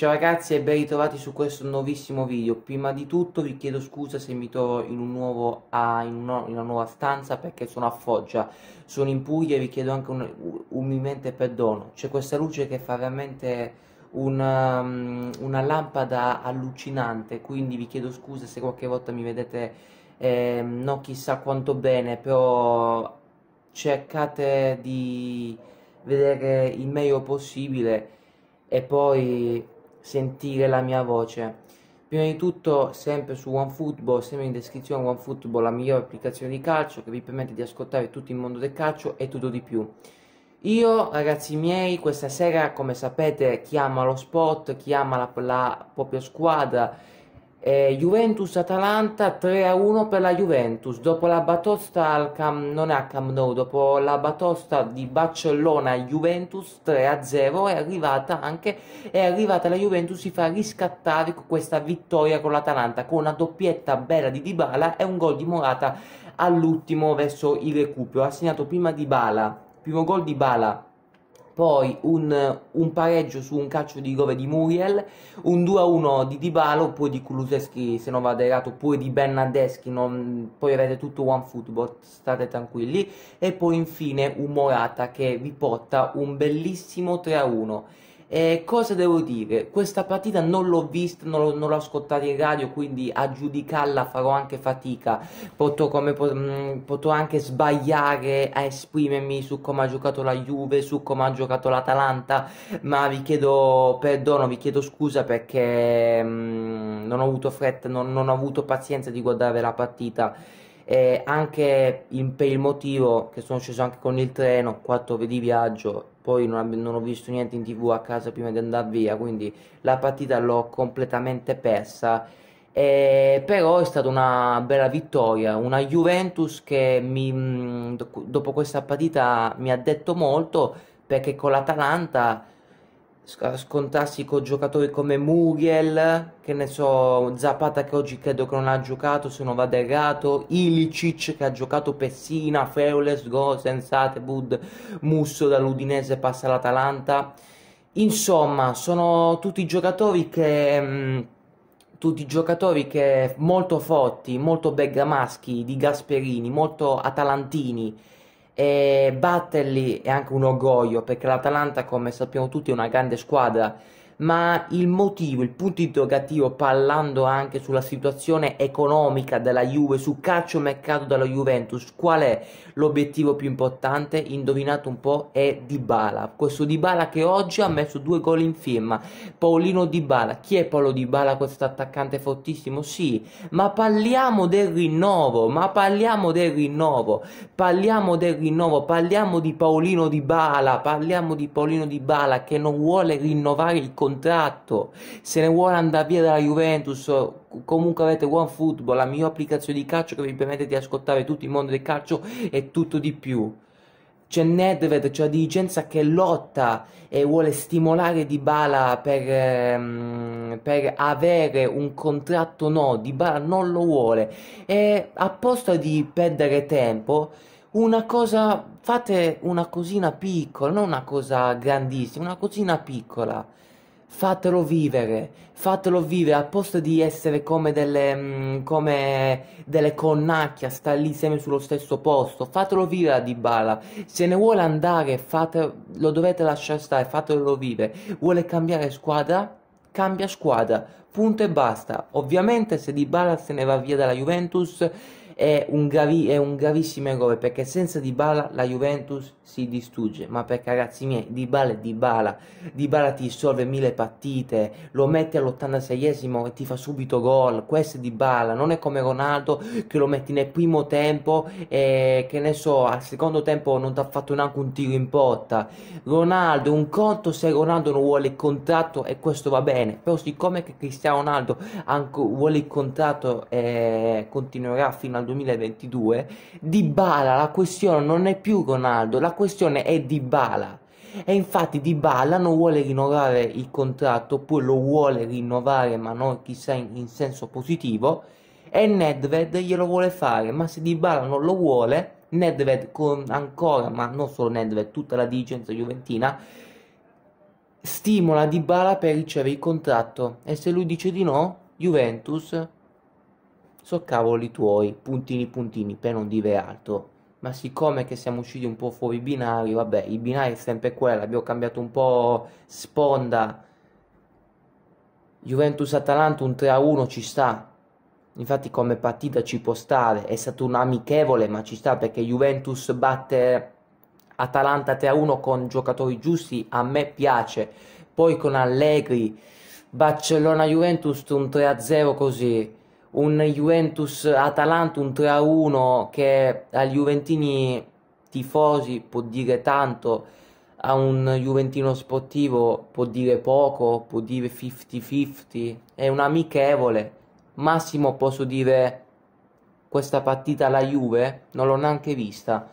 Ciao ragazzi e ben ritrovati su questo nuovissimo video. Prima di tutto vi chiedo scusa se mi trovo in, un nuovo, ah, in, un, in una nuova stanza perché sono a Foggia, sono in Puglia e vi chiedo anche un, umilmente perdono. C'è questa luce che fa veramente una, um, una, lampada allucinante, quindi vi chiedo scusa se qualche volta mi vedete eh, non chissà quanto bene, però cercate di vedere il meglio possibile e poi sentire la mia voce. Prima di tutto, sempre su OneFootball, sempre in descrizione OneFootball, la migliore applicazione di calcio che vi permette di ascoltare tutto il mondo del calcio e tutto di più. Io, ragazzi miei, questa sera, come sapete, chi ama lo sport, chi ama la, la propria squadra, eh, Juventus-Atalanta 3-1 per la Juventus dopo la batosta Cam... non a Camp Nou dopo la batosta di Barcellona-Juventus 3-0 è arrivata anche è arrivata la Juventus si fa riscattare con questa vittoria con l'Atalanta con una doppietta bella di Dybala e un gol di Morata all'ultimo verso il recupero ha segnato prima Dybala primo gol di Dybala poi un, un, pareggio su un calcio di rove di Muriel, un 2-1 di Dybala oppure di Kuluseschi se non vado errato, oppure di Bernardeschi, non, poi avete tutto one football, state tranquilli, e poi infine un Morata che vi porta un bellissimo 3-1. Eh, cosa devo dire? Questa partita non l'ho vista, non, l'ho ascoltata in radio, quindi a giudicarla farò anche fatica. Potrò, come, mm, potrò anche sbagliare a esprimermi su come ha giocato la Juve, su come ha giocato l'Atalanta, ma vi chiedo perdono, vi chiedo scusa perché mh, mm, non ho avuto fretta, non, non ho avuto pazienza di guardare la partita. Eh, anche in, per il motivo che sono sceso anche con il treno, 4 ore di viaggio poi non, non, ho visto niente in tv a casa prima di andare via, quindi la partita l'ho completamente persa. E, però è stata una bella vittoria, una Juventus che mi, mm, dopo questa partita mi ha detto molto perché con l'Atalanta scontarsi con giocatori come Muriel, che ne so, Zapata che oggi credo che non ha giocato se non vado errato, Ilicic che ha giocato Pessina, Feules, Go, Sensate, Atebud, Musso dall'Udinese passa all'Atalanta. Insomma, sono tutti giocatori che... Mh, mm, tutti giocatori che molto forti, molto bergamaschi, di Gasperini, molto atalantini, e batterli è anche un orgoglio perché l'Atalanta come sappiamo tutti è una grande squadra ma il motivo, il punto interrogativo, parlando anche sulla situazione economica della Juve, su calcio mercato della Juventus, qual è l'obiettivo più importante? Indovinate un po', è Dybala. Questo Dybala che oggi ha messo due gol in firma. Paolino Dybala. Chi è Paolo Dybala, questo attaccante fortissimo? Sì, ma parliamo del rinnovo, ma parliamo del rinnovo, parliamo del rinnovo, parliamo di Paolino Dybala, parliamo di Paolino Dybala che non vuole rinnovare il contratto contratto, se ne vuole andare via dalla Juventus, comunque avete One Football, la mia applicazione di calcio che vi permette di ascoltare tutto il mondo del calcio e tutto di più. C'è Nedved, c'è la dirigenza che lotta e vuole stimolare Dybala per, ehm, per avere un contratto no, Dybala non lo vuole. E apposta di perdere tempo, una cosa, fate una cosina piccola, non una cosa grandissima, una cosina piccola fatelo vivere, fatelo vivere, al posto di essere come delle, mm, come delle connacchia, sta lì sempre sullo stesso posto, fatelo vivere a Dybala, se ne vuole andare, fate, lo dovete lasciare stare, fatelo vivere, vuole cambiare squadra, cambia squadra, punto e basta, ovviamente se Dybala se ne va via dalla Juventus, è un, gravi, è un gravissimo errore perché senza Dybala la Juventus si distrugge ma perché ragazzi miei Dybala è Dybala Dybala ti risolve mille partite lo metti all'86esimo e ti fa subito gol questo è Dybala non è come Ronaldo che lo metti nel primo tempo e che ne so al secondo tempo non ti ha fatto neanche un tiro in porta Ronaldo un conto se Ronaldo non vuole il contratto e questo va bene però siccome che Cristiano Ronaldo vuole il contratto e eh, continuerà fino al 2022, di Bala la questione non è più Ronaldo, la questione è di Bala. E infatti Di Bala non vuole rinnovare il contratto, oppure lo vuole rinnovare, ma non chissà in, in senso positivo. E Nedved glielo vuole fare, ma se Di Bala non lo vuole, Nedved con ancora, ma non solo Nedved, tutta la dirigenza juventina stimola Di Bala per ricevere il contratto. E se lui dice di no, Juventus so cavoli tuoi, puntini puntini, per non dire altro. Ma siccome che siamo usciti un po' fuori binari, vabbè, il binario è sempre quello, abbiamo cambiato un po' sponda. Juventus-Atalanta un 3-1 ci sta. Infatti come partita ci può stare, è stato un amichevole, ma ci sta perché Juventus batte Atalanta 3-1 con giocatori giusti, a me piace. Poi con Allegri, Barcellona-Juventus un 3-0 così un Juventus-Atalanta, un 3-1 che agli Juventini tifosi può dire tanto, a un Juventino sportivo può dire poco, può dire 50-50, è un amichevole, massimo posso dire questa partita la Juve, non l'ho neanche vista,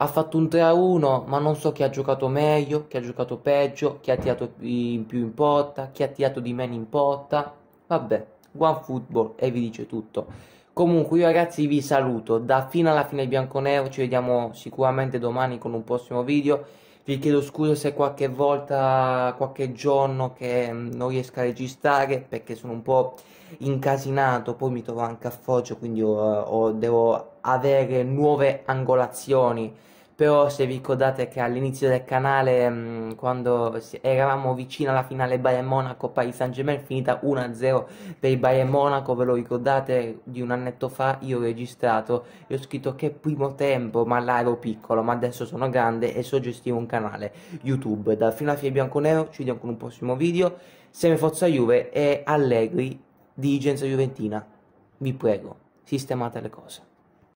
ha fatto un 3-1 ma non so chi ha giocato meglio, chi ha giocato peggio, chi ha tirato in più in porta, chi ha tirato di meno in porta, vabbè. One Football e vi dice tutto. Comunque io ragazzi vi saluto, da fino alla fine bianco-nero, ci vediamo sicuramente domani con un prossimo video. Vi chiedo scusa se qualche volta, qualche giorno che mm, non riesco a registrare perché sono un po' incasinato, poi mi trovo anche a Foggia, quindi ho, eh, ho, devo avere nuove angolazioni però se vi ricordate che all'inizio del canale, mm, quando eravamo vicino alla finale Bayern Monaco, Paris Saint Germain, finita 1-0 per il Bayern Monaco, ve lo ricordate di un annetto fa, io ho registrato e ho scritto che primo tempo, ma là ero piccolo, ma adesso sono grande e so gestire un canale YouTube. Dal fino alla fine bianco nero ci vediamo con un prossimo video. Seme Forza Juve e Allegri, dirigenza juventina. Vi prego, sistemate le cose.